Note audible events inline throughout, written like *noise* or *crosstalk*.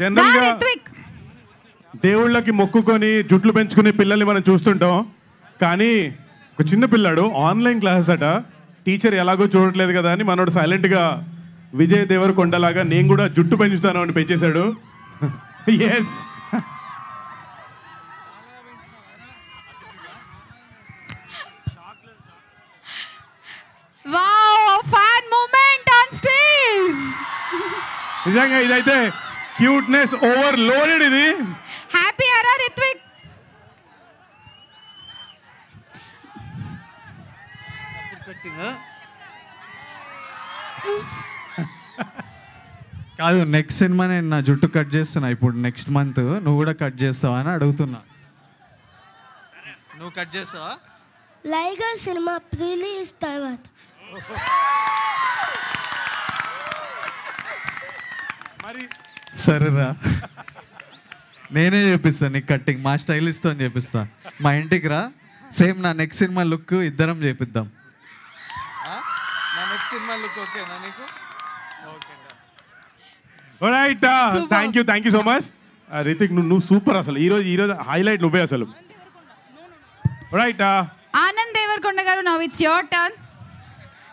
జనరల్గా దేవుళ్ళకి మొక్కుకొని జుట్లు పెంచుకునే పిల్లల్ని మనం చూస్తుంటాం కానీ ఒక చిన్న పిల్లాడు ఆన్లైన్ క్లాసెస్ అట టీచర్ ఎలాగో చూడట్లేదు కదా అని మనోడు సైలెంట్గా విజయ్ కొండలాగా నేను కూడా జుట్టు పెంచుతాను అని పెంచేశాడు ఎస్ *laughs* నిజంగా ఇదైతే క్యూట్నెస్ లోడెడ్ ఇది హ్యాపీ అరా రిత్విక్ కాదు నెక్స్ట్ సినిమా నేను నా జుట్టు కట్ చేస్తున్నా ఇప్పుడు నెక్స్ట్ మంత్ నువ్వు కూడా కట్ చేస్తావా అని అడుగుతున్నా నువ్వు కట్ చేస్తావా లైగర్ సినిమా రిలీజ్ తర్వాత మరి సరేరా నేనే చేపిస్తాను నీకు కట్టింగ్ మా స్టైలిస్ట్తో చేపిస్తా మా ఇంటికి రా సేమ్ నా నెక్స్ట్ సినిమా లుక్ ఇద్దరం చేపిద్దాం నా నెక్స్ట్ సినిమా లుక్ ఓకేనా right thank you thank you so much Ritik నువ్వు నువ్వు సూపర్ అసలు ఈ రోజు ఈ రోజు హైలైట్ నువ్వే అసలు right uh, Anand Deverakonda garu now it's your turn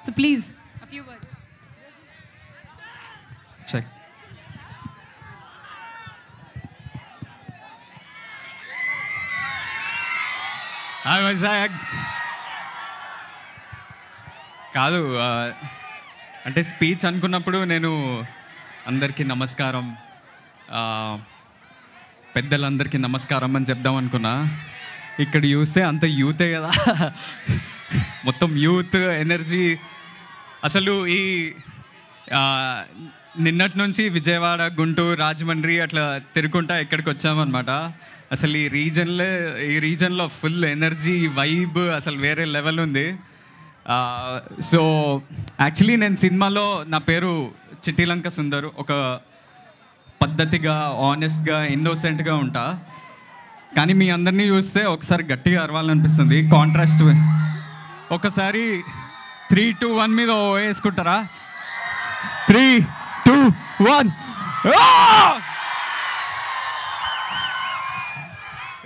so please కాదు అంటే స్పీచ్ అనుకున్నప్పుడు నేను అందరికీ నమస్కారం పెద్దలందరికీ నమస్కారం అని చెప్దాం అనుకున్నా ఇక్కడ చూస్తే అంత యూతే కదా మొత్తం యూత్ ఎనర్జీ అసలు ఈ నిన్నటి నుంచి విజయవాడ గుంటూరు రాజమండ్రి అట్లా తిరుగుంటా ఎక్కడికి వచ్చామన్నమాట అసలు ఈ రీజన్లో ఈ రీజన్లో ఫుల్ ఎనర్జీ వైబ్ అసలు వేరే లెవెల్ ఉంది సో యాక్చువల్లీ నేను సినిమాలో నా పేరు చిట్టిలంక సుందరు ఒక పద్ధతిగా ఆనెస్ట్గా ఇన్నోసెంట్గా ఉంటా కానీ మీ అందరినీ చూస్తే ఒకసారి గట్టిగా అరవాలనిపిస్తుంది కాంట్రాస్ట్ ఒకసారి త్రీ టూ వన్ మీద వేసుకుంటారా three two one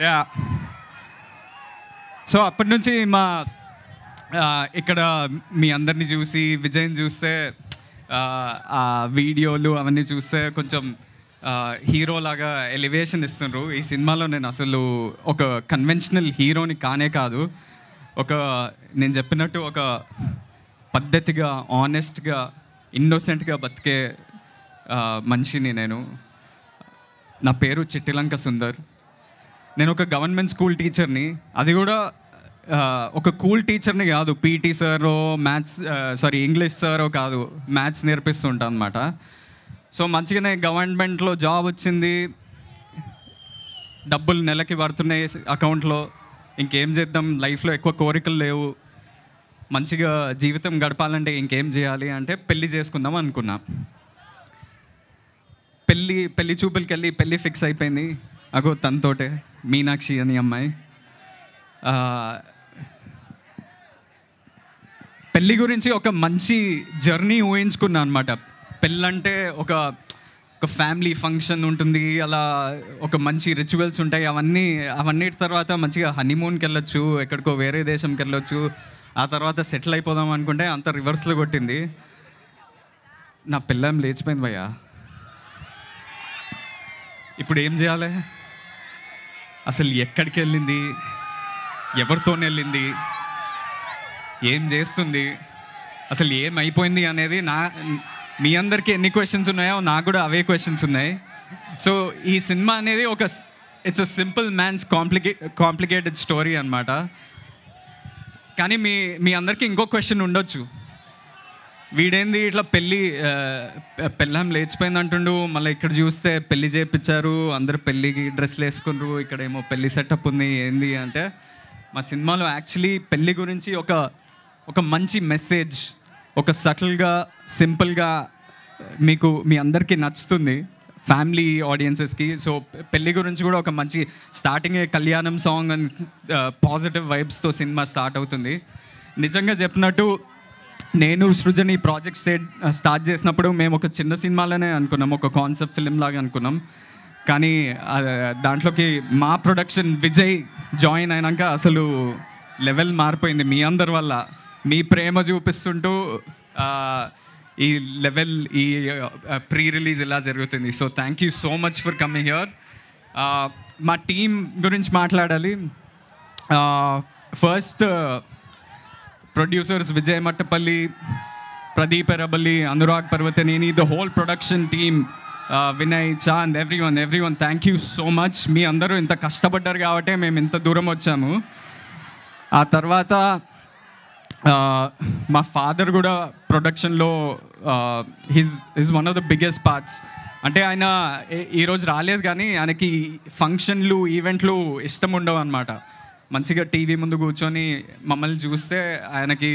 yeah so అప్పటి నుంచి మా ఇక్కడ మీ అందరిని చూసి విజయం చూస్తే ఆ వీడియోలు అవన్నీ చూస్తే కొంచెం హీరోలాగా ఎలివేషన్ ఇస్తున్నారు ఈ సినిమాలో నేను అసలు ఒక కన్వెన్షనల్ హీరోని కానే కాదు ఒక నేను చెప్పినట్టు ఒక పద్ధతిగా ఆనెస్ట్గా ఇన్నోసెంట్గా బతికే మనిషిని నేను నా పేరు చిట్టిలంక సుందర్ నేను ఒక గవర్నమెంట్ స్కూల్ టీచర్ని అది కూడా ఒక కూల్ టీచర్ని కాదు PT sir maths sorry English sir కాదు మ్యాథ్స్ నేర్పిస్తుంటా అనమాట సో మంచిగానే గవర్నమెంట్లో జాబ్ వచ్చింది డబ్బులు నెలకి పడుతున్నాయి అకౌంట్లో ఇంకేం చేద్దాం లైఫ్లో ఎక్కువ కోరికలు లేవు మంచిగా జీవితం గడపాలంటే ఇంకేం చేయాలి అంటే పెళ్ళి చేసుకుందాం అనుకున్నా పెళ్ళి పెళ్ళి చూపులకి వెళ్ళి పెళ్ళి ఫిక్స్ అయిపోయింది అగో తనతోటే మీనాక్షి అని అమ్మాయి పెళ్ళి గురించి ఒక మంచి జర్నీ ఊహించుకున్నాను అనమాట పెళ్ళంటే ఒక ఒక ఫ్యామిలీ ఫంక్షన్ ఉంటుంది అలా ఒక మంచి రిచువల్స్ ఉంటాయి అవన్నీ అవన్నిటి తర్వాత మంచిగా హనీమూన్కి వెళ్ళొచ్చు ఎక్కడికో వేరే దేశంకి వెళ్ళొచ్చు ఆ తర్వాత సెటిల్ అయిపోదాం అనుకుంటే అంత రివర్స్లో కొట్టింది నా పిల్లం లేచిపోయింది భయ్యా ఇప్పుడు ఏం చేయాలి అసలు ఎక్కడికి వెళ్ళింది ఎవరితోనే వెళ్ళింది ఏం చేస్తుంది అసలు ఏమైపోయింది అనేది నా మీ అందరికీ ఎన్ని క్వశ్చన్స్ ఉన్నాయో నాకు కూడా అవే క్వశ్చన్స్ ఉన్నాయి సో ఈ సినిమా అనేది ఒక ఇట్స్ అ సింపుల్ మ్యాన్స్ కాంప్లికే కాంప్లికేటెడ్ స్టోరీ అనమాట కానీ మీ మీ అందరికీ ఇంకో క్వశ్చన్ ఉండొచ్చు వీడేంది ఇట్లా పెళ్ళి పెళ్ళాం లేచిపోయింది అంటుండు మళ్ళీ ఇక్కడ చూస్తే పెళ్ళి చేయించారు అందరు పెళ్ళికి డ్రెస్లు వేసుకున్నారు ఇక్కడ ఏమో పెళ్ళి సెటప్ ఉంది ఏంది అంటే మా సినిమాలో యాక్చువల్లీ పెళ్ళి గురించి ఒక ఒక మంచి మెసేజ్ ఒక సటిల్గా సింపుల్గా మీకు మీ అందరికీ నచ్చుతుంది ఫ్యామిలీ ఆడియన్సెస్కి సో పెళ్ళి గురించి కూడా ఒక మంచి స్టార్టింగే కళ్యాణం సాంగ్ అండ్ పాజిటివ్ వైబ్స్తో సినిమా స్టార్ట్ అవుతుంది నిజంగా చెప్పినట్టు నేను సృజన్ ఈ ప్రాజెక్ట్ స్టార్ట్ చేసినప్పుడు మేము ఒక చిన్న సినిమాలోనే అనుకున్నాం ఒక కాన్సెప్ట్ ఫిలిం లాగా అనుకున్నాం కానీ దాంట్లోకి మా ప్రొడక్షన్ విజయ్ జాయిన్ అయినాక అసలు లెవెల్ మారిపోయింది మీ అందరి వల్ల మీ ప్రేమ చూపిస్తుంటూ ఈ లెవెల్ ఈ ప్రీ రిలీజ్ ఇలా జరుగుతుంది so thank you so much for coming here మా టీం గురించి మాట్లాడాలి first producers Vijay Mattapalli Pradeep Errabelli Anurag Parvataneni the whole production team Vinay Chand everyone everyone thank you so much మీ అందరూ ఇంత కష్టపడ్డారు కాబట్టి మేము ఇంత దూరం వచ్చాము ఆ తర్వాత uh, మా ఫాదర్ కూడా ప్రొడక్షన్లో his his one of the biggest parts అంటే ఆయన ఈరోజు రాలేదు కానీ ఆయనకి ఫంక్షన్లు ఈవెంట్లు ఇష్టం ఉండవు అనమాట మంచిగా టీవీ ముందు కూర్చొని మమ్మల్ని చూస్తే ఆయనకి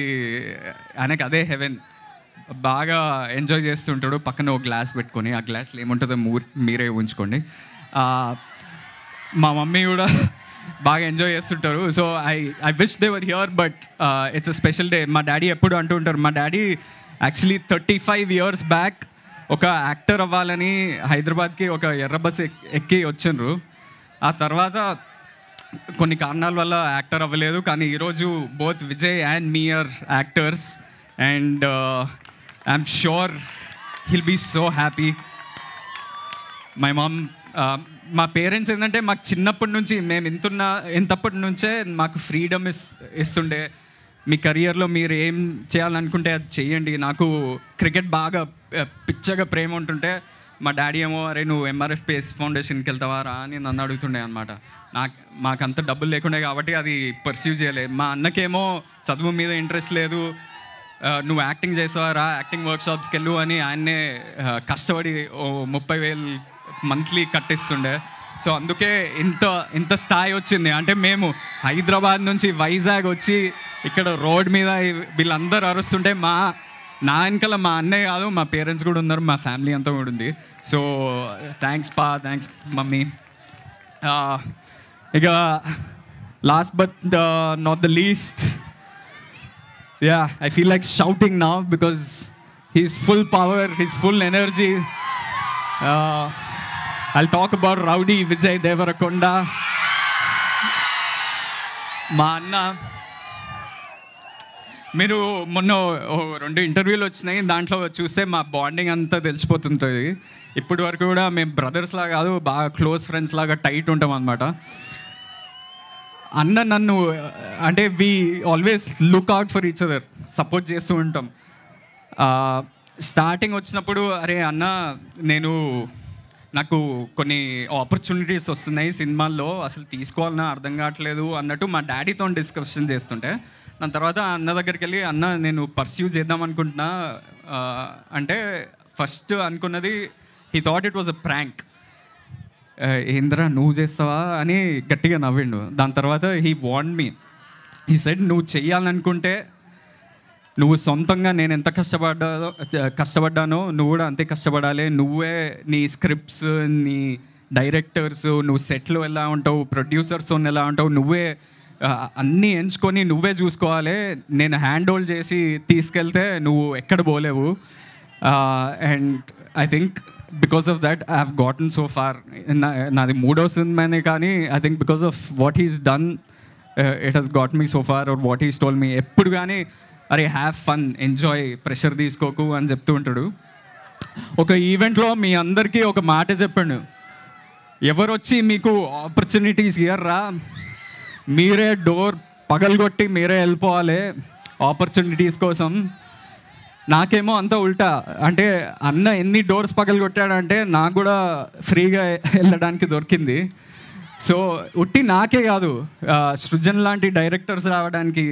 ఆయనకి అదే హెవెన్ బాగా ఎంజాయ్ చేస్తుంటాడు పక్కన ఒక గ్లాస్ పెట్టుకొని ఆ గ్లాస్లో ఏముంటుందో మీరే ఉంచుకోండి మా మమ్మీ కూడా బాగా ఎంజాయ్ చేస్తుంటారు so I I wish they were here but it's a special day మా డాడీ ఎప్పుడు అంటూ ఉంటారు మా daddy actually thirty five years back ఒక యాక్టర్ అవ్వాలని హైదరాబాద్కి ఒక ఎర్ర బస్ ఎక్కి వచ్చిండ్రు ఆ తర్వాత కొన్ని కారణాల వల్ల యాక్టర్ అవ్వలేదు కానీ ఈరోజు both Vijay and me actors and I'm sure he'll be so happy my mom మా పేరెంట్స్ ఏంటంటే మాకు చిన్నప్పటి నుంచి మేము ఇంతున్న ఇంతప్పటి నుంచే మాకు ఫ్రీడమ్ ఇస్ ఇస్తుండే మీ కెరియర్లో మీరు ఏం చేయాలనుకుంటే అది చేయండి నాకు క్రికెట్ బాగా uh, పిచ్చగా ప్రేమ ఉంటుంటే మా డాడీ ఏమో అరే నువ్వు ఎంఆర్ఎఫ్ పేస్ ఫౌండేషన్కి వెళ్తావా రా అని నన్ను అడుగుతుండే అనమాట నాకు మాకంత డబ్బులు లేకుండే కాబట్టి అది పర్సీవ్ చేయలేదు మా అన్నకేమో చదువు మీద ఇంట్రెస్ట్ లేదు నువ్వు యాక్టింగ్ చేసావా రా యాక్టింగ్ వర్క్షాప్స్కి వెళ్ళు అని ఆయన్నే కష్టపడి ఓ ముప్పై వేలు మంత్లీ కట్టిస్తుండే సో అందుకే ఇంత ఇంత స్థాయి వచ్చింది అంటే మేము హైదరాబాద్ నుంచి వైజాగ్ వచ్చి ఇక్కడ రోడ్ మీద వీళ్ళందరూ అరుస్తుంటే మా నా వెనకాల మా అన్నయ్య కాదు మా పేరెంట్స్ కూడా ఉన్నారు మా ఫ్యామిలీ అంతా కూడా ఉంది so thanks pa thanks mummy ఇక last but not the least yeah I feel like shouting నా because he's full power he's full energy I talk about rowdy Vijay Deverakonda మా అన్న మీరు మొన్న రెండు ఇంటర్వ్యూలు వచ్చినాయి దాంట్లో చూస్తే మా బాండింగ్ అంతా తెలిసిపోతుంటుంది ఇప్పటి వరకు కూడా మేము బ్రదర్స్ లాగా కాదు బాగా క్లోజ్ ఫ్రెండ్స్ లాగా టైట్ ఉంటాం అనమాట అన్న నన్ను అంటే we always look out for each other support చేస్తూ ఉంటాం స్టార్టింగ్ వచ్చినప్పుడు అరే అన్న నేను నాకు కొన్ని ఆపర్చునిటీస్ వస్తున్నాయి సినిమాల్లో అసలు తీసుకోవాలన్నా అర్థం కావట్లేదు అన్నట్టు మా డాడీతో డిస్కషన్ చేస్తుంటే దాని తర్వాత అన్న దగ్గరికి వెళ్ళి అన్న నేను పర్స్యూ చేద్దాం అనుకుంటున్నా అంటే ఫస్ట్ అనుకున్నది he thought it was a prank ఏందిరా నువ్వు చేస్తావా అని గట్టిగా నవ్విండు దాని తర్వాత హీ వాంట్ మీ ఈ సెడ్ నువ్వు చేయాలనుకుంటే నువ్వు సొంతంగా నేను ఎంత కష్టపడ్డానో కష్టపడ్డానో నువ్వు కూడా అంతే కష్టపడాలి నువ్వే నీ స్క్రిప్ట్స్ నీ డైరెక్టర్స్ నువ్వు సెట్లు ఎలా ఉంటావు ప్రొడ్యూసర్స్ ఎలా ఉంటావు నువ్వే అన్నీ ఎంచుకొని నువ్వే చూసుకోవాలి నేను హ్యాండ్ హోల్డ్ చేసి తీసుకెళ్తే నువ్వు ఎక్కడ పోలేవు and I think because of that I have gotten so far నాది మూడో సినిమానే కానీ I think because of what is done it has got me so far or what is told me ఎప్పుడు కానీ అరే హ్యావ్ ఫన్ ఎంజాయ్ ప్రెషర్ తీసుకోకు అని చెప్తూ ఉంటాడు ఒక ఈవెంట్లో మీ అందరికీ ఒక మాట చెప్పాడు ఎవరొచ్చి మీకు ఆపర్చునిటీస్ ఇయర్రా మీరే డోర్ పగలగొట్టి మీరే వెళ్ళిపోవాలి ఆపర్చునిటీస్ కోసం నాకేమో అంత ఉల్టా అంటే అన్న ఎన్ని డోర్స్ పగలగొట్టాడంటే నాకు కూడా ఫ్రీగా వెళ్ళడానికి దొరికింది సో ఉట్టి నాకే కాదు సృజన్ లాంటి డైరెక్టర్స్ రావడానికి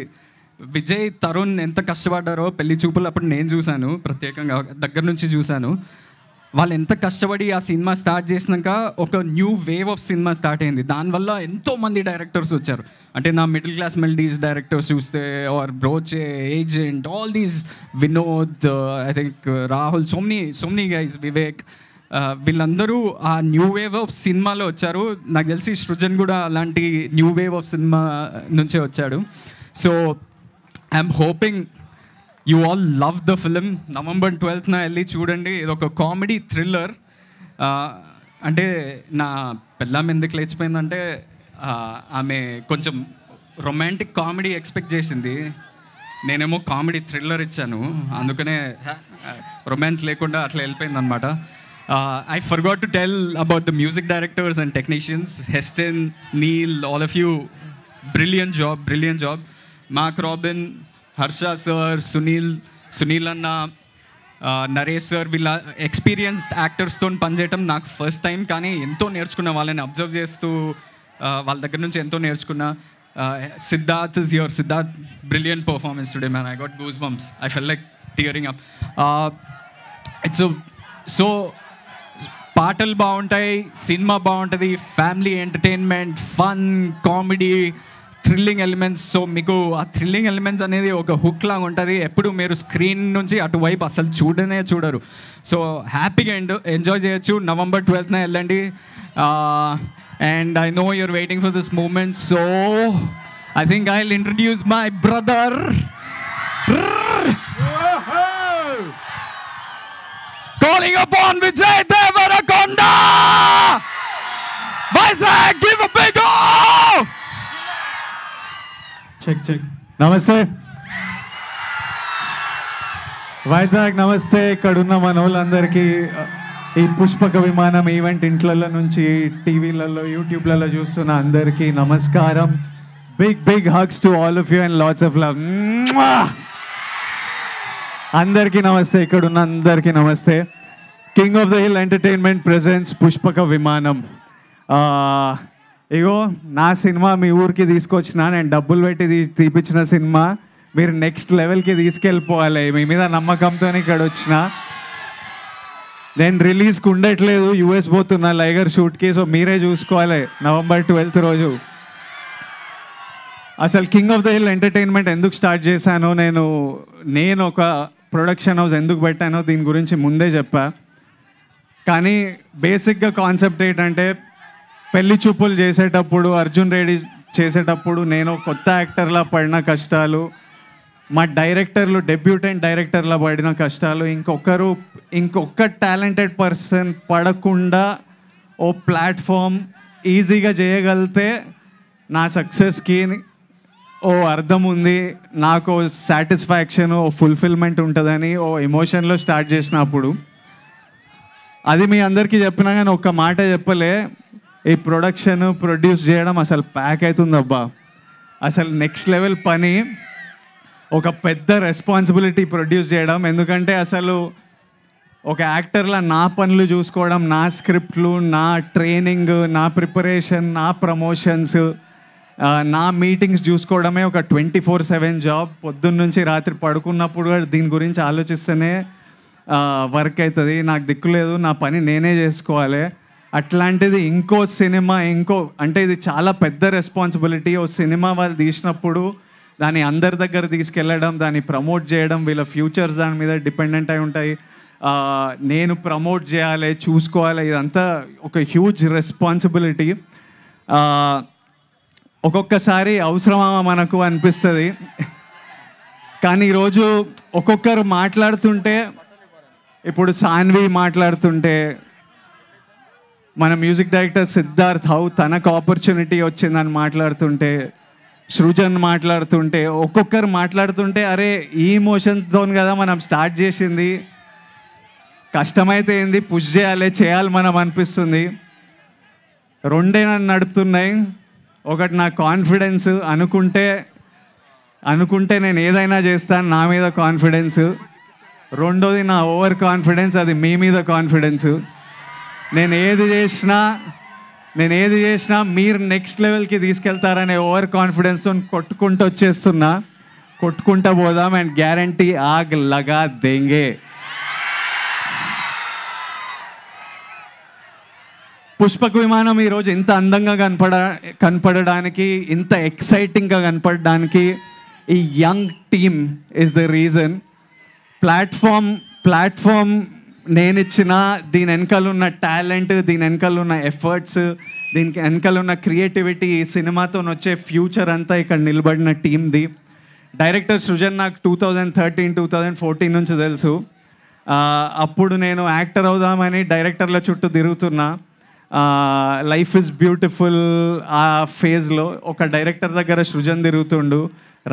విజయ్ తరుణ్ ఎంత కష్టపడ్డారో పెళ్లి చూపులు అప్పుడు నేను చూశాను ప్రత్యేకంగా దగ్గర నుంచి చూశాను వాళ్ళు ఎంత కష్టపడి ఆ సినిమా స్టార్ట్ చేసినాక ఒక new wave of cinema start అయింది దానివల్ల ఎంతోమంది డైరెక్టర్స్ వచ్చారు అంటే నా మిడిల్ క్లాస్ మెల్డీస్ డైరెక్టర్స్ చూస్తే ఆర్ బ్రోచే agent all these Vinod I think Rahul సోమ్ని సోమ్ని గైస్ వివేక్ వీళ్ళందరూ ఆ న్యూ వేవ్ ఆఫ్ సినిమాలో వచ్చారు నాకు తెలిసి సృజన్ కూడా అలాంటి న్యూ వేవ్ ఆఫ్ సినిమా నుంచే వచ్చాడు so I'm hoping you all love the film November ట్వెల్త్న వెళ్ళి చూడండి ఇది ఒక కామెడీ థ్రిల్లర్ అంటే నా పెళ్ళాం ఎందుకు లేచిపోయిందంటే ఆమె కొంచెం రొమాంటిక్ కామెడీ ఎక్స్పెక్ట్ చేసింది నేనేమో కామెడీ థ్రిల్లర్ ఇచ్చాను అందుకనే రొమాన్స్ లేకుండా అట్లా వెళ్ళిపోయింది అనమాట I forgot to tell about the music directors and technicians హెస్టెన్ నీల్ all of you brilliant job brilliant job Mark Robin Harsha sir Sunil Sunil అన్న నరేష్ సార్ వీళ్ళ ఎక్స్పీరియన్స్డ్ యాక్టర్స్తో పనిచేయటం నాకు ఫస్ట్ టైం కానీ ఎంతో నేర్చుకున్న వాళ్ళని అబ్జర్వ్ చేస్తూ వాళ్ళ దగ్గర నుంచి ఎంతో నేర్చుకున్నా Siddharth is your Siddharth brilliant performance today man I got goose bumps I fell like tearing up it's so పాటలు బాగుంటాయి సినిమా బాగుంటుంది family entertainment fun comedy thrilling elements so మీకు ఆ థ్రిల్లింగ్ ఎలిమెంట్స్ అనేది ఒక హుక్ లాగా ఉంటుంది ఎప్పుడు మీరు స్క్రీన్ నుంచి అటువైపు అసలు చూడనే చూడరు సో హ్యాపీగా ఎంజాయ్ చేయొచ్చు నవంబర్ ట్వెల్త్న వెళ్ళండి and I know you're waiting for this moment so I think I will introduce my brother calling upon Vijay Devarakonda! Vijay, give a big oh! Check check నమస్తే వైజాగ్ నమస్తే ఇక్కడ ఉన్న మన వాళ్ళందరికీ ఈ పుష్పక విమానం ఈవెంట్ ఇంట్లలో నుంచి టీవీలలో యూట్యూబ్లలో చూస్తున్న అందరికీ నమస్కారం big big hugs to all of you and lots of love అందరికీ నమస్తే ఇక్కడ ఉన్న అందరికీ నమస్తే king of the hill entertainment presence Pushpaka Vimanam ఇగో నా సినిమా మీ ఊరికి తీసుకొచ్చిన నేను డబ్బులు పెట్టి తీపించిన సినిమా మీరు నెక్స్ట్ లెవెల్కి తీసుకెళ్ళిపోవాలి మీ మీద నమ్మకంతో ఇక్కడ వచ్చిన నేను రిలీజ్కి ఉండట్లేదు యూఎస్ పోతున్నా లైగర్ షూట్కి సో మీరే చూసుకోవాలి నవంబర్ ట్వెల్త్ రోజు అసలు king of the hill entertainment ఎందుకు స్టార్ట్ చేశానో నేను నేను ఒక ప్రొడక్షన్ హౌస్ ఎందుకు పెట్టానో దీని గురించి ముందే చెప్పా కానీ బేసిక్గా కాన్సెప్ట్ ఏంటంటే పెళ్లి చూపులు చేసేటప్పుడు అర్జున్ రెడ్డి చేసేటప్పుడు నేను కొత్త యాక్టర్లా పడిన కష్టాలు మా డైరెక్టర్లు డెబ్యూటెంట్ డైరెక్టర్లా పడిన కష్టాలు ఇంకొకరు ఇంకొక టాలెంటెడ్ పర్సన్ పడకుండా ఓ ప్లాట్ఫామ్ ఈజీగా చేయగలిగితే నా సక్సెస్కి ఓ అర్థం ఉంది నాకు సాటిస్ఫాక్షన్ ఓ ఫుల్ఫిల్మెంట్ ఉంటుందని ఓ ఎమోషన్లో స్టార్ట్ చేసినప్పుడు అది మీ అందరికీ చెప్పినా కానీ ఒక్క మాట చెప్పలే ఈ ప్రొడక్షన్ ప్రొడ్యూస్ చేయడం అసలు ప్యాక్ అవుతుందబ్బా అసలు నెక్స్ట్ లెవెల్ పని ఒక పెద్ద రెస్పాన్సిబిలిటీ ప్రొడ్యూస్ చేయడం ఎందుకంటే అసలు ఒక యాక్టర్లా నా పనులు చూసుకోవడం నా స్క్రిప్ట్లు నా ట్రైనింగ్ నా ప్రిపరేషన్ నా ప్రమోషన్స్ నా మీటింగ్స్ చూసుకోవడమే ఒక ట్వంటీ ఫోర్ సెవెన్ జాబ్ పొద్దున్న నుంచి రాత్రి పడుకున్నప్పుడు దీని గురించి ఆలోచిస్తేనే వర్క్ అవుతుంది నాకు దిక్కు లేదు నా పని నేనే చేసుకోవాలి అట్లాంటిది ఇంకో సినిమా ఇంకో అంటే ఇది చాలా పెద్ద రెస్పాన్సిబిలిటీ ఓ సినిమా వాళ్ళు తీసినప్పుడు దాన్ని అందరి దగ్గర తీసుకెళ్ళడం దాన్ని ప్రమోట్ చేయడం వీళ్ళ ఫ్యూచర్స్ దాని మీద డిపెండెంట్ అయి ఉంటాయి నేను ప్రమోట్ చేయాలి చూసుకోవాలి ఇదంతా ఒక హ్యూజ్ రెస్పాన్సిబిలిటీ ఒక్కొక్కసారి అవసరమా మనకు అనిపిస్తుంది కానీ ఈరోజు ఒక్కొక్కరు మాట్లాడుతుంటే ఇప్పుడు సాన్వి మాట్లాడుతుంటే మన మ్యూజిక్ డైరెక్టర్ సిద్ధార్థ్ హౌ తనకు ఆపర్చునిటీ వచ్చిందని మాట్లాడుతుంటే సృజన్ మాట్లాడుతుంటే ఒక్కొక్కరు మాట్లాడుతుంటే అరే ఈ ఇమోషన్తో కదా మనం స్టార్ట్ చేసింది కష్టమైతే ఏంది పుష్ చేయాలి చేయాలి మనం అనిపిస్తుంది రెండే నన్ను నడుపుతున్నాయి ఒకటి నా కాన్ఫిడెన్స్ అనుకుంటే అనుకుంటే నేను ఏదైనా చేస్తాను నా మీద కాన్ఫిడెన్స్ రెండోది నా ఓవర్ కాన్ఫిడెన్స్ అది మీ మీద కాన్ఫిడెన్సు నేను ఏది చేసినా నేను ఏది చేసినా మీరు నెక్స్ట్ లెవెల్కి తీసుకెళ్తారనే ఓవర్ కాన్ఫిడెన్స్తో కొట్టుకుంటూ వచ్చేస్తున్నా కొట్టుకుంటా పోదాం అండ్ గ్యారంటీ ఆగ్ లగా దెంగే పుష్పక విమానం ఈరోజు ఇంత అందంగా కనపడ కనపడడానికి ఇంత ఎక్సైటింగ్గా కనపడడానికి ఈ young team is the reason platform platform నేను ఇచ్చిన దీని వెనకాల ఉన్న టాలెంట్ దీని వెనకాల ఉన్న ఎఫర్ట్స్ దీనికి వెనకాల ఉన్న క్రియేటివిటీ ఈ సినిమాతో వచ్చే ఫ్యూచర్ అంతా ఇక్కడ నిలబడిన టీమ్ది డైరెక్టర్ సృజన్ నాకు two thousand thirteen two thousand fourteen నుంచి తెలుసు అప్పుడు నేను యాక్టర్ అవుదామని డైరెక్టర్ల చుట్టూ తిరుగుతున్నా లైఫ్ ఇస్ బ్యూటిఫుల్ ఆ ఫేజ్లో ఒక డైరెక్టర్ దగ్గర సృజన్ తిరుగుతుండు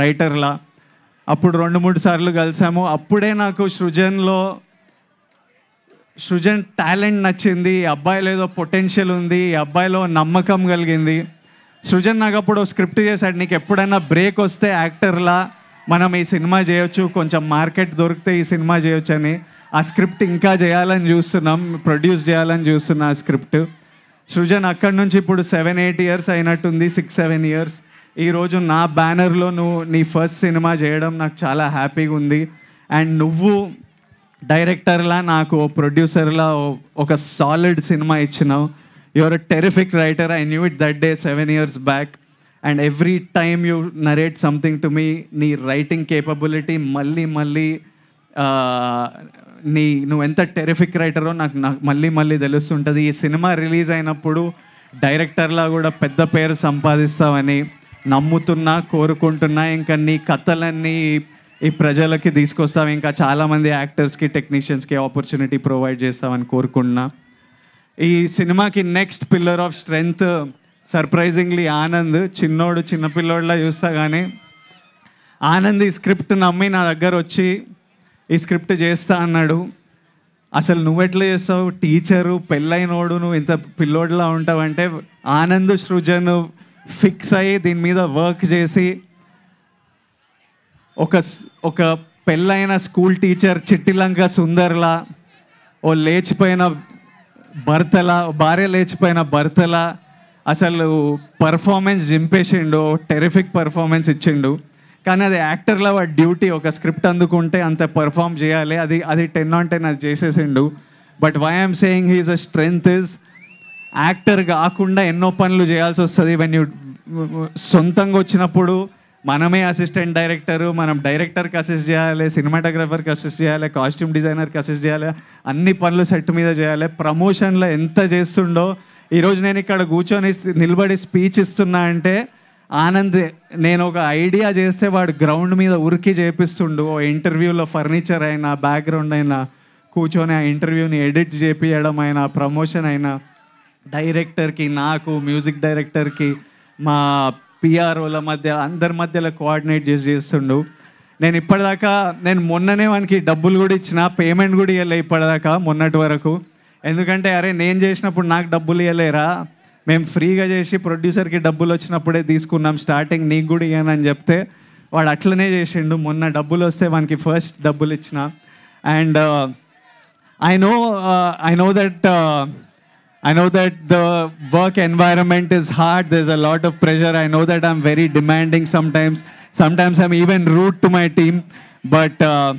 రైటర్లా అప్పుడు రెండు మూడు సార్లు కలిసాము అప్పుడే నాకు సృజన్లో సృజన్ టాలెంట్ నచ్చింది అబ్బాయిలో ఏదో పొటెన్షియల్ ఉంది అబ్బాయిలో నమ్మకం కలిగింది సృజన్ నాకు అప్పుడు స్క్రిప్ట్ చేశాడు నీకు ఎప్పుడైనా బ్రేక్ వస్తే యాక్టర్లా మనం ఈ సినిమా చేయొచ్చు కొంచెం మార్కెట్ దొరికితే ఈ సినిమా చేయొచ్చు అని ఆ స్క్రిప్ట్ ఇంకా చేయాలని చూస్తున్నాం ప్రొడ్యూస్ చేయాలని చూస్తున్నా ఆ స్క్రిప్ట్ సృజన్ అక్కడి నుంచి ఇప్పుడు సెవెన్ ఎయిట్ ఇయర్స్ అయినట్టుంది సిక్స్ సెవెన్ ఇయర్స్ ఈరోజు నా బ్యానర్లో నువ్వు నీ ఫస్ట్ సినిమా చేయడం నాకు చాలా హ్యాపీగా ఉంది అండ్ నువ్వు డైరెక్టర్లా నాకు ప్రొడ్యూసర్లా ఒక సాలిడ్ సినిమా ఇచ్చినావు your a terrific writer I knew it that day seven years back and every time you narrate something to me నీ రైటింగ్ కేపబిలిటీ మళ్ళీ మళ్ళీ నీ నువ్వు ఎంత టెరిఫిక్ రైటరో నాకు నాకు మళ్ళీ మళ్ళీ తెలుస్తుంటుంది ఈ సినిమా రిలీజ్ అయినప్పుడు డైరెక్టర్లా కూడా పెద్ద పేరు సంపాదిస్తావని నమ్ముతున్నా కోరుకుంటున్నా ఇంకా నీ కథలన్నీ ఈ ప్రజలకి తీసుకొస్తాం ఇంకా చాలామంది యాక్టర్స్కి టెక్నీషియన్స్కి ఆపర్చునిటీ ప్రొవైడ్ చేస్తామని కోరుకుంటున్నా ఈ సినిమాకి next pillar of strength surprisingly Anand చిన్నోడు చిన్నపిల్లోడులా చూస్తా కానీ ఆనంద్ ఈ స్క్రిప్ట్ నమ్మి నా దగ్గర వచ్చి ఈ స్క్రిప్ట్ చేస్తా అన్నాడు అసలు నువ్వెట్లా చేస్తావు టీచరు పెళ్ళైనోడు నువ్వు ఇంత పిల్లోడిలా ఉంటావంటే ఆనంద్ సృజన్ ఫిక్స్ అయ్యి దీని మీద వర్క్ చేసి ఒక ఒక పెళ్ళైన స్కూల్ టీచర్ చిట్టిలంక సుందర్లా ఓ లేచిపోయిన భర్తల భార్య లేచిపోయిన భర్తల అసలు పర్ఫార్మెన్స్ జింపేసిండు టెరిఫిక్ పర్ఫార్మెన్స్ ఇచ్చిండు కానీ అది యాక్టర్ల వాడి డ్యూటీ ఒక స్క్రిప్ట్ అందుకుంటే అంత పర్ఫామ్ చేయాలి అది అది టెన్ ఆన్ టెన్ అది చేసేసిండు but why I'm saying he's a strength is actor కాకుండా ఎన్నో పనులు చేయాల్సి వస్తుంది వెన్ యూ సొంతంగా వచ్చినప్పుడు మనమే అసిస్టెంట్ డైరెక్టరు మనం డైరెక్టర్కి అసిస్ట్ చేయాలి సినిమాటోగ్రఫర్కి అసిస్ట్ చేయాలి కాస్ట్యూమ్ డిజైనర్కి అసిస్ట్ చేయాలి అన్ని పనులు సెట్ మీద చేయాలి ప్రమోషన్లో ఎంత చేస్తుండో ఈరోజు నేను ఇక్కడ కూర్చొని నిలబడి స్పీచ్ ఇస్తున్నా అంటే ఆనంద్ నేను ఒక ఐడియా చేస్తే వాడు గ్రౌండ్ మీద ఉరికి చేపిస్తుండు ఇంటర్వ్యూలో ఫర్నిచర్ అయినా బ్యాక్గ్రౌండ్ అయినా కూర్చొని ఆ ఇంటర్వ్యూని ఎడిట్ చేపించడం అయినా ప్రమోషన్ అయినా డైరెక్టర్కి నాకు మ్యూజిక్ డైరెక్టర్కి మా పిఆర్ఓల మధ్య అందరి మధ్యలో కోఆర్డినేట్ చేసి చేస్తుండు నేను ఇప్పటిదాకా నేను మొన్ననే వానికి డబ్బులు కూడా ఇచ్చిన పేమెంట్ కూడా ఇవ్వలే ఇప్పటిదాకా మొన్నటి వరకు ఎందుకంటే అరే నేను చేసినప్పుడు నాకు డబ్బులు ఇవ్వలేరా మేము ఫ్రీగా చేసి ప్రొడ్యూసర్కి డబ్బులు వచ్చినప్పుడే తీసుకున్నాం స్టార్టింగ్ నీకు కూడా ఇవ్వనని చెప్తే వాడు అట్లనే చేసిండు మొన్న డబ్బులు వస్తే వానికి ఫస్ట్ డబ్బులు ఇచ్చిన and I know I know that I know that the work environment is hard. There's a lot of pressure. I know that I'm very demanding sometimes. Sometimes I'm even rude to my team. But uh,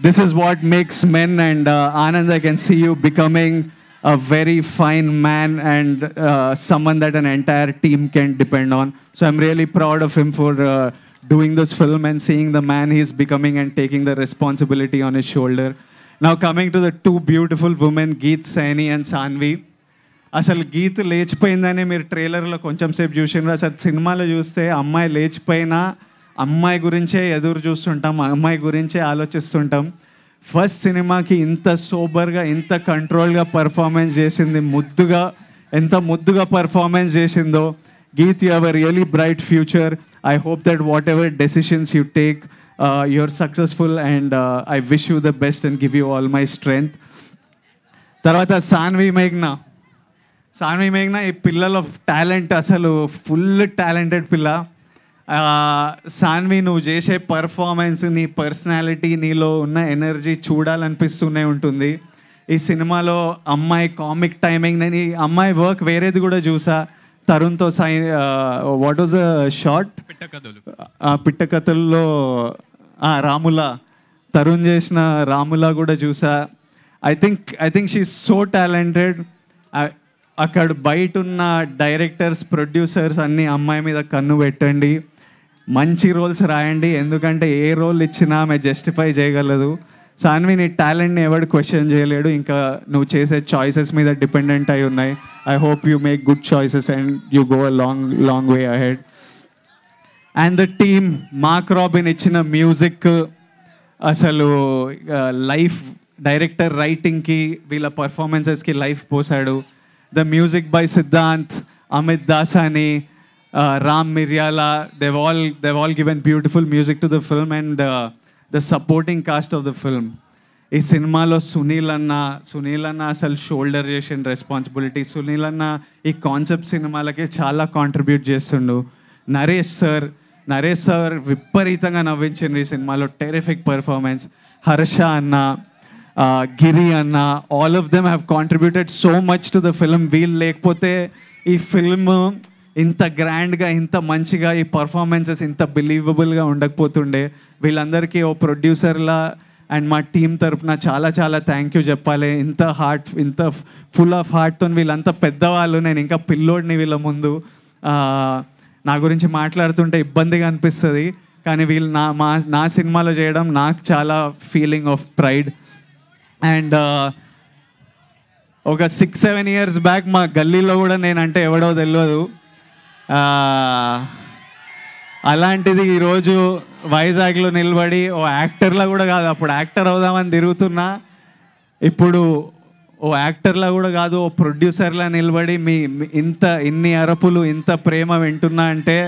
this is what makes men. And uh, Anand, I can see you becoming a very fine man and uh, someone that an entire team can depend on. So I'm really proud of him for uh, doing this film and seeing the man he's becoming and taking the responsibility on his shoulder. Now coming to the two beautiful women, Geet Saini and Sanvi. అసలు గీత లేచిపోయిందని మీరు ట్రైలర్లో కొంచెం సేపు చూసినారు అసలు సినిమాలో చూస్తే అమ్మాయి లేచిపోయినా అమ్మాయి గురించే ఎదురు చూస్తుంటాం అమ్మాయి గురించే ఆలోచిస్తుంటాం ఫస్ట్ సినిమాకి ఇంత సూపర్గా ఇంత కంట్రోల్గా పర్ఫార్మెన్స్ చేసింది ముద్దుగా ఎంత ముద్దుగా పర్ఫార్మెన్స్ చేసిందో Geet you have really bright future I hope that whatever decisions you take your successful and I wish you the best and give you all my strength తర్వాత సాన్వి మేఘ్నా సాన్వి మేఘ్నా ఈ పిల్లల టాలెంట్ అసలు ఫుల్ టాలెంటెడ్ పిల్ల సాన్వి నువ్వు చేసే performance నీ personality నీలో ఉన్న ఎనర్జీ చూడాలనిపిస్తూనే ఉంటుంది ఈ సినిమాలో అమ్మాయి కామిక్ టైమింగ్ నేను ఈ అమ్మాయి వర్క్ వేరేది కూడా చూసా తరుణ్తో సై వాట్ ఈస్ ద షార్ట్ పిట్ట కథల్లో రాముల తరుణ్ చేసిన రాముల కూడా చూసా I think I think she so talented అక్కడ బయట ఉన్న డైరెక్టర్స్ ప్రొడ్యూసర్స్ అన్ని అమ్మాయి మీద కన్ను పెట్టండి మంచి రోల్స్ రాయండి ఎందుకంటే ఏ రోల్ ఇచ్చినా ఆమె జస్టిఫై చేయగలదు సాన్వి నీ టాలెంట్ని ఎవడు క్వశ్చన్ చేయలేడు ఇంకా నువ్వు చేసే చాయిసెస్ మీద డిపెండెంట్ అయి ఉన్నాయి I hope you make good choices and you go long long way ahead and the team Mark Robin ఇచ్చిన మ్యూజిక్ అసలు లైఫ్ డైరెక్టర్ రైటింగ్కి వీళ్ళ పర్ఫార్మెన్సెస్కి లైఫ్ పోసాడు the music by Siddhant Amit Dasani Ram Miryala they've all they've all given beautiful music to the film and the supporting cast of the film ఈ సినిమాలో సునీల్ అన్న సునీల్ అన్న అసలు షోల్డర్ చేసిన రెస్పాన్సిబిలిటీ సునీల్ అన్న ఈ కాన్సెప్ట్ సినిమాలకే చాలా కాంట్రిబ్యూట్ చేస్తుండు నరేష్ సార్ నరేష్ సార్ విపరీతంగా నవ్వించింది ఈ సినిమాలో టెరిఫిక్ పర్ఫార్మెన్స్ హర్ష అన్న గిరి అన్న all of them have contributed so much to the film వీల్ లేకపోతే ఈ ఫిల్మ్ ఇంత గ్రాండ్గా ఇంత మంచిగా ఈ పర్ఫార్మెన్సెస్ ఇంత బిలీవబుల్గా ఉండకపోతుండే వీళ్ళందరికీ ఓ ప్రొడ్యూసర్లా అండ్ మా టీం తరఫున చాలా చాలా థ్యాంక్ యూ చెప్పాలి ఇంత హార్ట్ ఇంత ఫుల్ ఆఫ్ హార్ట్తో వీళ్ళంతా పెద్దవాళ్ళు నేను ఇంకా పిల్లోడిని వీళ్ళ ముందు నా గురించి మాట్లాడుతుంటే ఇబ్బందిగా అనిపిస్తుంది కానీ వీళ్ళు నా మా నా సినిమాలో చేయడం నాకు చాలా ఫీలింగ్ ఆఫ్ ప్రైడ్ అండ్ ఒక సిక్స్ సెవెన్ ఇయర్స్ బ్యాక్ మా గల్లీలో కూడా నేనంటే ఎవడో తెలియదు అలాంటిది ఈరోజు వైజాగ్లో నిలబడి ఓ యాక్టర్లా కూడా కాదు అప్పుడు యాక్టర్ అవుదామని తిరుగుతున్నా ఇప్పుడు ఓ యాక్టర్లా కూడా కాదు ఓ ప్రొడ్యూసర్లా నిలబడి మీ ఇంత ఇన్ని అరపులు ఇంత ప్రేమ వింటున్నా అంటే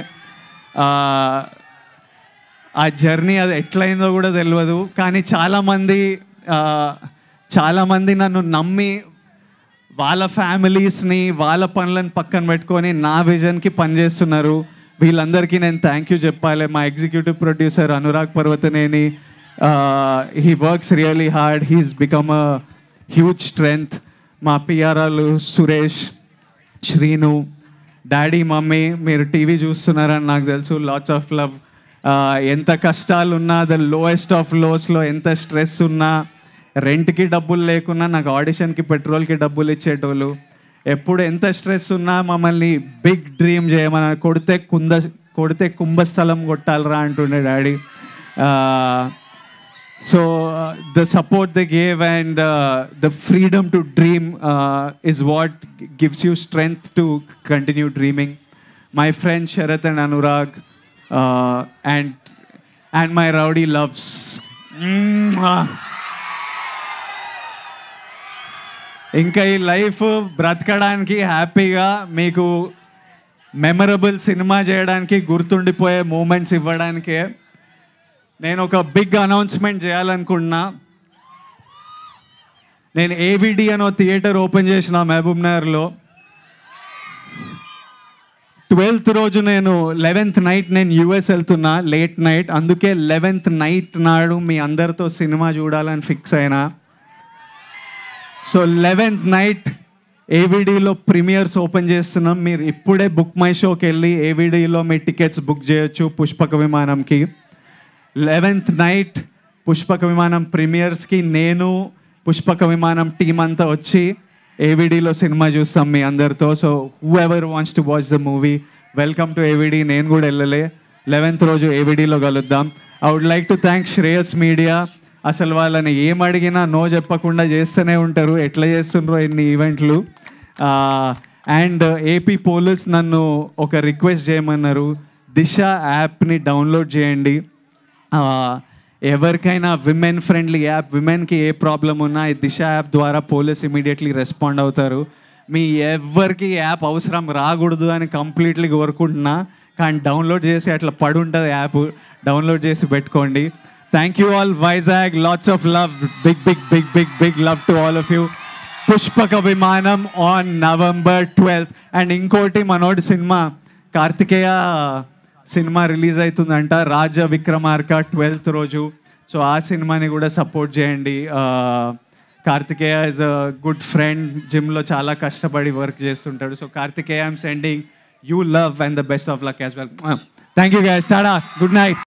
ఆ జర్నీ అది ఎట్లయిందో కూడా తెలియదు కానీ చాలామంది చాలామంది నన్ను నమ్మి వాళ్ళ ఫ్యామిలీస్ని వాళ్ళ పనులను పక్కన పెట్టుకొని నా విజన్కి పనిచేస్తున్నారు వీళ్ళందరికీ నేను థ్యాంక్ యూ చెప్పాలి మా executive producer Anurag Parvataneni he works really hard he's become a huge strength మా పిఆర్ఆలు సురేష్ శ్రీను డాడీ మమ్మీ మీరు టీవీ చూస్తున్నారని నాకు తెలుసు లాట్స్ ఆఫ్ లవ్ ఎంత కష్టాలున్నా ద లోయెస్ట్ ఆఫ్ లోస్లో ఎంత స్ట్రెస్ ఉన్నా రెంట్కి డబ్బులు లేకున్నా నాకు ఆడిషన్కి పెట్రోల్కి డబ్బులు ఇచ్చేటోళ్ళు ఎప్పుడు ఎంత స్ట్రెస్ ఉన్నా మమ్మల్ని బిగ్ డ్రీమ్ చేయమని కొడితే కుంద కొడితే కుంభస్థలం కొట్టాలరా అంటుండే daddy so the support the gave and the freedom to dream is what gives you strength to continue dreaming my friend Sharath and Anurag and and my rowdy loves ఇంకా ఈ లైఫ్ బ్రతకడానికి హ్యాపీగా మీకు మెమరబుల్ సినిమా చేయడానికి గుర్తుండిపోయే మూమెంట్స్ ఇవ్వడానికే నేను ఒక big announcement చేయాలనుకున్నా నేను ఏవిడి అనో థియేటర్ ఓపెన్ చేసిన మహబూబ్ నగర్లో ట్వెల్త్ రోజు నేను లెవెన్త్ నైట్ నేను యూఎస్ వెళ్తున్నా లేట్ నైట్ అందుకే లెవెన్త్ నైట్ నాడు మీ అందరితో సినిమా చూడాలని ఫిక్స్ అయినా సో లెవెన్త్ నైట్ ఏవిడీలో ప్రీమియర్స్ ఓపెన్ చేస్తున్నాం మీరు ఇప్పుడే బుక్ మై షోకి వెళ్ళి ఏవిడీలో మీ టికెట్స్ బుక్ చేయొచ్చు పుష్పక విమానంకి లెవెన్త్ నైట్ పుష్పక విమానం ప్రీమియర్స్కి నేను పుష్పక విమానం టీం అంతా వచ్చి ఏవిడీలో సినిమా చూస్తాం మీ అందరితో so whoever wants to watch the movie welcome to AVD నేను కూడా వెళ్ళలే లెవెన్త్ రోజు ఏవిడీలో కలుద్దాం I would like to thank Shreyas media అసలు వాళ్ళని ఏమడిగినా నో చెప్పకుండా చేస్తూనే ఉంటారు ఎట్లా చేస్తుండ్రో ఎన్ని ఈవెంట్లు అండ్ ఏపీ పోలీస్ నన్ను ఒక రిక్వెస్ట్ చేయమన్నారు దిశ యాప్ని డౌన్లోడ్ చేయండి ఎవరికైనా విమెన్ ఫ్రెండ్లీ యాప్ విమెన్కి ఏ ప్రాబ్లం ఉన్నా ఈ దిశ యాప్ ద్వారా పోలీస్ ఇమీడియట్లీ రెస్పాండ్ అవుతారు మీ ఎవరికి యాప్ అవసరం రాకూడదు అని కంప్లీట్లీ కోరుకుంటున్నా కానీ డౌన్లోడ్ చేసి అట్లా పడుంటుంది యాప్ డౌన్లోడ్ చేసి పెట్టుకోండి thank you all Vizag lots of love big big big big big love to all of you Pushpaka Vimanam on November twelfth and ఇంకోటి మనోడి సినిమా కార్తికేయ సినిమా రిలీజ్ అవుతుందంట రాజ విక్రమార్క ట్వెల్త్ రోజు సో ఆ సినిమాని కూడా సపోర్ట్ చేయండి Karthikeya is a good friend జిమ్లో చాలా కష్టపడి వర్క్ చేస్తుంటాడు so Karthikeya I'm sending you love and the best of luck as well thank you gas Tada good night